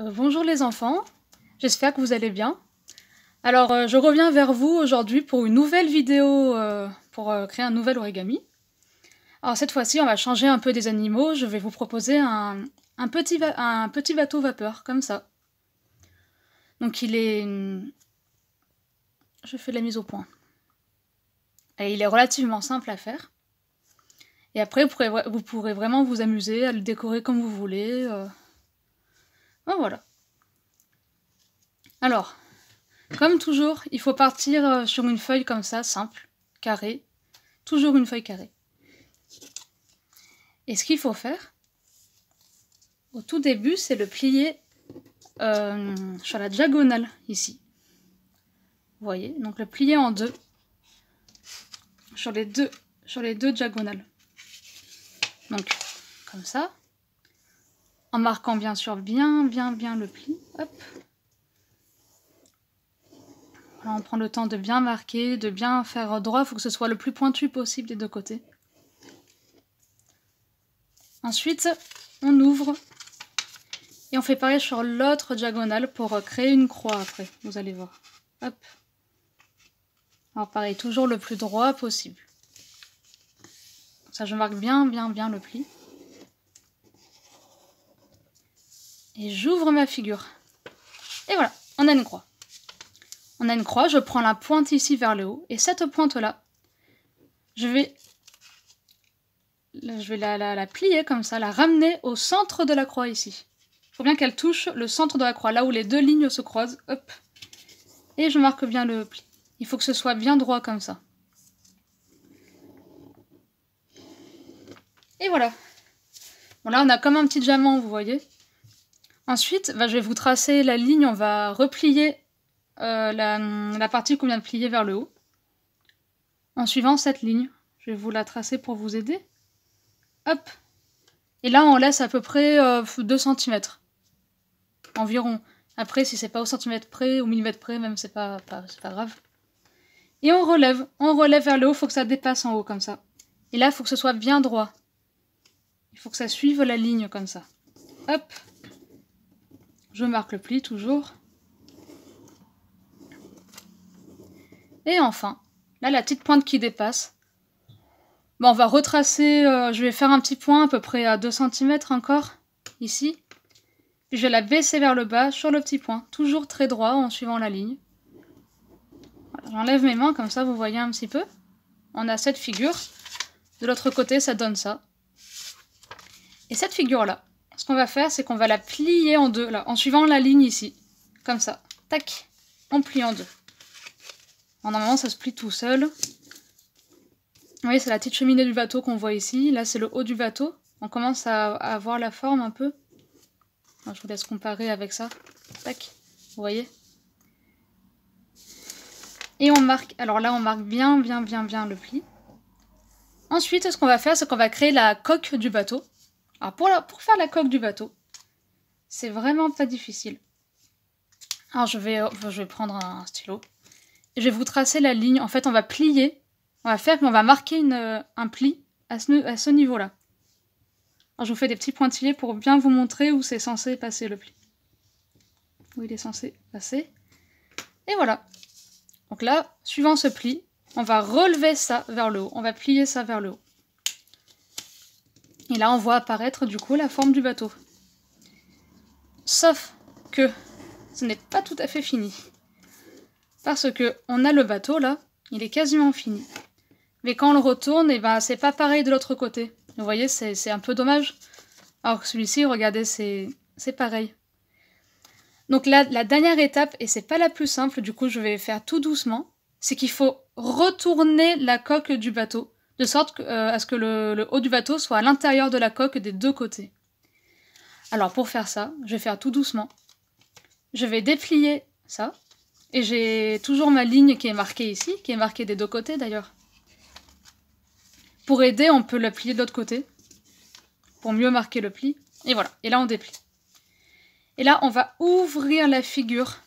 Euh, bonjour les enfants, j'espère que vous allez bien. Alors euh, je reviens vers vous aujourd'hui pour une nouvelle vidéo euh, pour créer un nouvel origami. Alors cette fois-ci on va changer un peu des animaux, je vais vous proposer un, petit, bateau vapeur, comme ça. Donc il est... Je fais de la mise au point. Et il est relativement simple à faire. Et après vous pourrez vraiment vous amuser à le décorer comme vous voulez. Ah, voilà. Alors, comme toujours, il faut partir euh, sur une feuille comme ça, simple, carré Toujours une feuille carrée. Et ce qu'il faut faire, au tout début, c'est le plier euh, sur la diagonale, ici. Vous voyez Donc le plier en deux. Sur les deux, sur les deux diagonales. Donc, comme ça en marquant bien sûr bien, bien, bien le pli. Hop. on prend le temps de bien marquer, de bien faire droit. Il faut que ce soit le plus pointu possible des deux côtés. Ensuite, on ouvre et on fait pareil sur l'autre diagonale pour créer une croix après. Vous allez voir. Hop. Alors pareil, toujours le plus droit possible. Ça, je marque bien, bien, bien le pli. Et j'ouvre ma figure. Et voilà, on a une croix. On a une croix, je prends la pointe ici vers le haut. Et cette pointe-là, je vais, je vais la, plier comme ça, la ramener au centre de la croix ici. Il faut bien qu'elle touche le centre de la croix, là où les deux lignes se croisent. Hop. Et je marque bien le pli. Il faut que ce soit bien droit comme ça. Et voilà. Bon là on a comme un petit diamant, vous voyez. Ensuite, je vais vous tracer la ligne, on va replier euh, la, partie qu'on vient de plier vers le haut, en suivant cette ligne. Je vais vous la tracer pour vous aider. Hop Et là, on laisse à peu près 2 euh, cm, environ. Après, si c'est pas au centimètre près, au millimètre près, même, c'est pas, pas, pas grave. Et on relève, on relève vers le haut, faut que ça dépasse en haut, comme ça. Et là, il faut que ce soit bien droit. Il faut que ça suive la ligne, comme ça. Hop je marque le pli toujours. Et enfin, là la petite pointe qui dépasse. Bon, on va retracer, euh, je vais faire un petit point à peu près à 2 cm encore, ici. Puis je vais la baisser vers le bas sur le petit point, toujours très droit en suivant la ligne. J'enlève mes mains comme ça vous voyez un petit peu. On a cette figure. De l'autre côté ça donne ça. Et cette figure là, qu'on va faire, c'est qu'on va la plier en deux, là, en suivant la ligne ici. Comme ça. Tac. On plie en deux. normalement, ça se plie tout seul. Vous voyez, c'est la petite cheminée du bateau qu'on voit ici. Là, c'est le haut du bateau. On commence à, avoir la forme un peu. je vous laisse comparer avec ça. Tac. Vous voyez Et on marque... Alors là, on marque bien, bien, bien, bien le pli. Ensuite, ce qu'on va faire, c'est qu'on va créer la coque du bateau. Alors pour, faire la coque du bateau, c'est vraiment pas difficile. Alors je vais, euh, je vais prendre un stylo. Et je vais vous tracer la ligne. En fait, on va plier. On va faire, va marquer euh, un pli à ce, à ce niveau-là. Alors je vous fais des petits pointillés pour bien vous montrer où c'est censé passer le pli. Où il est censé passer. Et voilà. Donc là, suivant ce pli, on va relever ça vers le haut. On va plier ça vers le haut. Et là, on voit apparaître du coup la forme du bateau. Sauf que ce n'est pas tout à fait fini. Parce que on a le bateau là, il est quasiment fini. Mais quand on le retourne, et eh ben, c'est pas pareil de l'autre côté. Vous voyez, c'est un peu dommage. Alors que celui-ci, regardez, c'est pareil. Donc là, la dernière étape, et c'est pas la plus simple, du coup je vais faire tout doucement, c'est qu'il faut retourner la coque du bateau de sorte euh, à ce que le, haut du bateau soit à l'intérieur de la coque des deux côtés. Alors pour faire ça, je vais faire tout doucement. Je vais déplier ça, et j'ai toujours ma ligne qui est marquée ici, qui est marquée des deux côtés d'ailleurs. Pour aider, on peut la plier de l'autre côté, pour mieux marquer le pli. Et voilà, et là on déplie. Et là, on va ouvrir la figure.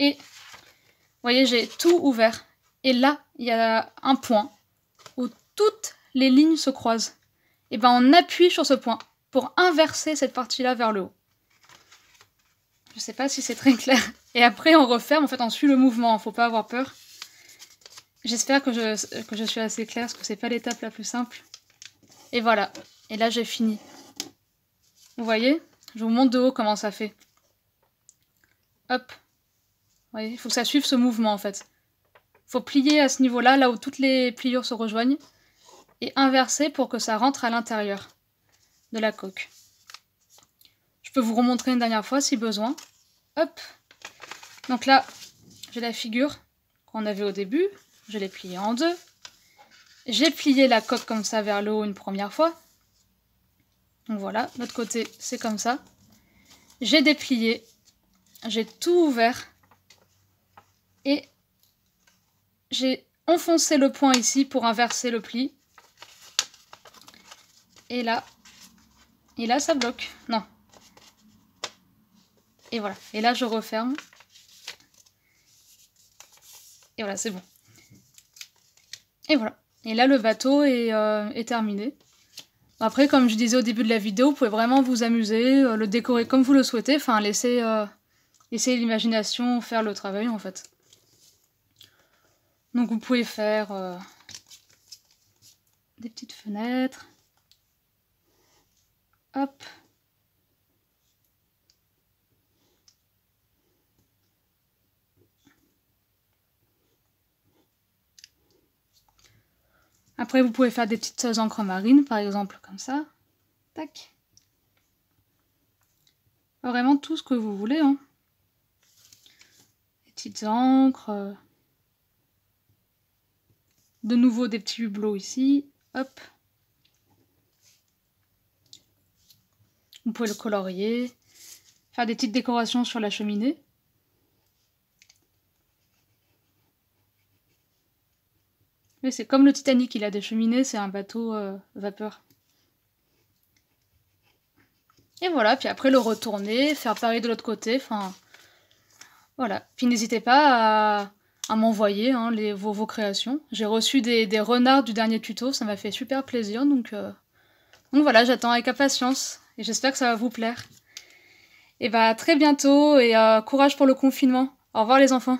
Et, vous voyez, j'ai tout ouvert. Et là, il y a un point toutes les lignes se croisent, et ben on appuie sur ce point pour inverser cette partie-là vers le haut. Je ne sais pas si c'est très clair. Et après, on referme. En fait, on suit le mouvement. Faut pas avoir peur. J'espère que je, suis assez claire, parce que c'est pas l'étape la plus simple. Et voilà. Et là, j'ai fini. Vous voyez Je vous montre de haut comment ça fait. Hop. Vous voyez Il faut que ça suive ce mouvement, en fait. faut plier à ce niveau-là, là où toutes les pliures se rejoignent et inverser pour que ça rentre à l'intérieur de la coque. Je peux vous remontrer une dernière fois si besoin. Hop Donc là, j'ai la figure qu'on avait au début. Je l'ai pliée en deux. J'ai plié la coque comme ça vers le haut une première fois. Donc voilà, l'autre côté, c'est comme ça. J'ai déplié. J'ai tout ouvert. Et j'ai enfoncé le point ici pour inverser le pli. Et là. Et là, ça bloque. Non. Et voilà. Et là, je referme. Et voilà, c'est bon. Et voilà. Et là, le bateau est, euh, terminé. Après, comme je disais au début de la vidéo, vous pouvez vraiment vous amuser, euh, le décorer comme vous le souhaitez. Enfin, laisser, euh, laisser l'imagination faire le travail, en fait. Donc, vous pouvez faire des petites fenêtres. Hop. Après, vous pouvez faire des petites encres marines, par exemple, comme ça. Tac. Vraiment tout ce que vous voulez. Hein. Des petites encres. De nouveau, des petits hublots ici. Hop. Vous pouvez le colorier, faire des petites décorations sur la cheminée. Mais c'est comme le Titanic, il a des cheminées, c'est un bateau euh, vapeur. Et voilà, puis après le retourner, faire pareil de l'autre côté, enfin... Voilà. Puis n'hésitez pas à, m'envoyer hein, vos, créations. J'ai reçu des, renards du dernier tuto, ça m'a fait super plaisir, donc... Euh, donc voilà, j'attends avec impatience j'espère que ça va vous plaire. Et bah très bientôt et euh, courage pour le confinement. Au revoir les enfants.